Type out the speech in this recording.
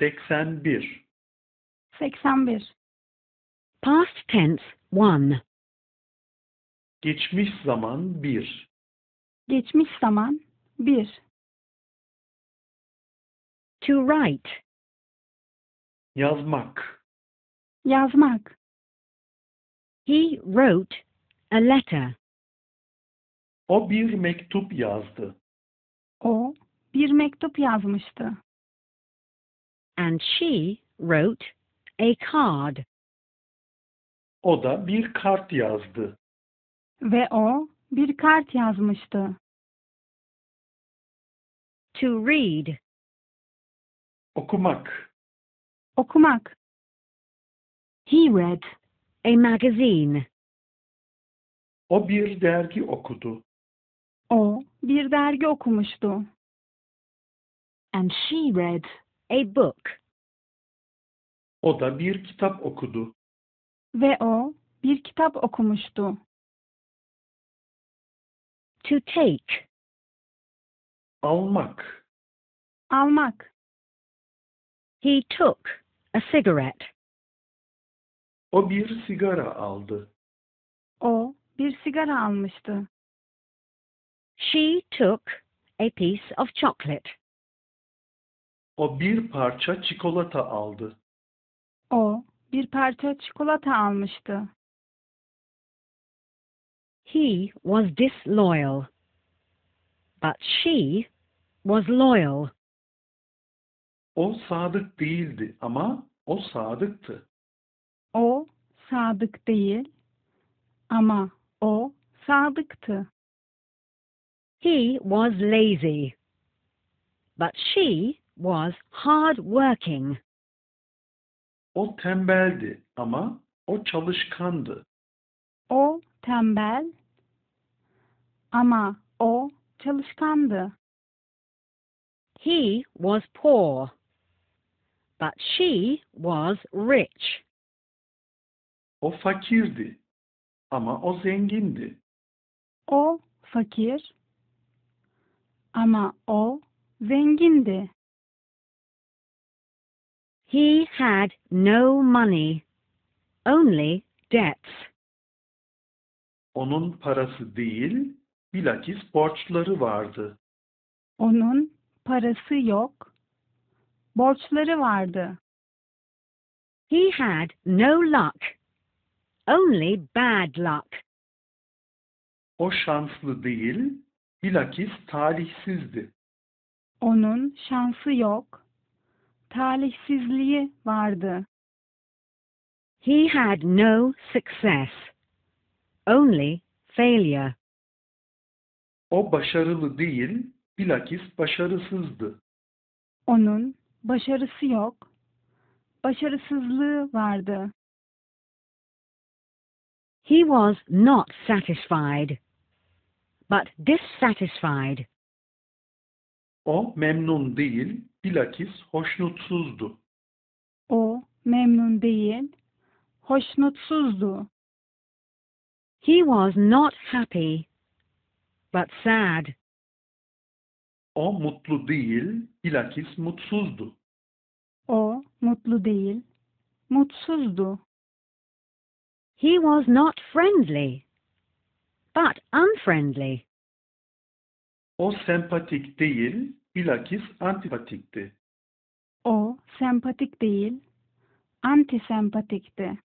81 81 Past tense 1 Geçmiş zaman 1 Geçmiş zaman 1 To write Yazmak Yazmak He wrote a letter O bir mektup yazdı. O bir mektup yazmıştı and she wrote a card. O da bir kart yazdı. Ve o bir kart yazmıştı. To read. Okumak. Okumak. He read a magazine. O bir dergi okudu. O bir dergi okumuştu. And she read a book. O da bir kitap okudu. Ve o bir kitap okumuştu. To take. Almak. Almak. He took a cigarette. O bir sigara aldı. O bir sigara almıştı. She took a piece of chocolate. O bir parça çikolata aldı. O bir parça çikolata almıştı. He was disloyal. But she was loyal. O sadık değildi ama o sadıktı. O sadık değil ama o sadıktı. He was lazy. But she was hard working. O tembeldi ama o çalışkandı. O tembel ama o çalışkandı. He was poor, but she was rich. O fakirdi ama o zengindi. O fakir ama o zengindi. He had no money, only debts. Onun parası değil, bilakis borçları vardı. Onun parası yok, borçları vardı. He had no luck, only bad luck. O şanslı değil, bilakis talihsizdi. Onun şansı yok, talihsizliği vardı. He had no success, only failure. O başarılı değil, bilakis başarısızdı. Onun başarısı yok, başarısızlığı vardı. He was not satisfied, but dissatisfied. O memnun değil, bilakis hoşnutsuzdu. O memnun değil, hoşnutsuzdu. He was not happy, but sad. O mutlu değil, bilakis mutsuzdu. O mutlu değil, mutsuzdu. He was not friendly, but unfriendly. O sempatik değil, bilakis antipatikti. O sempatik değil, antisempatikti.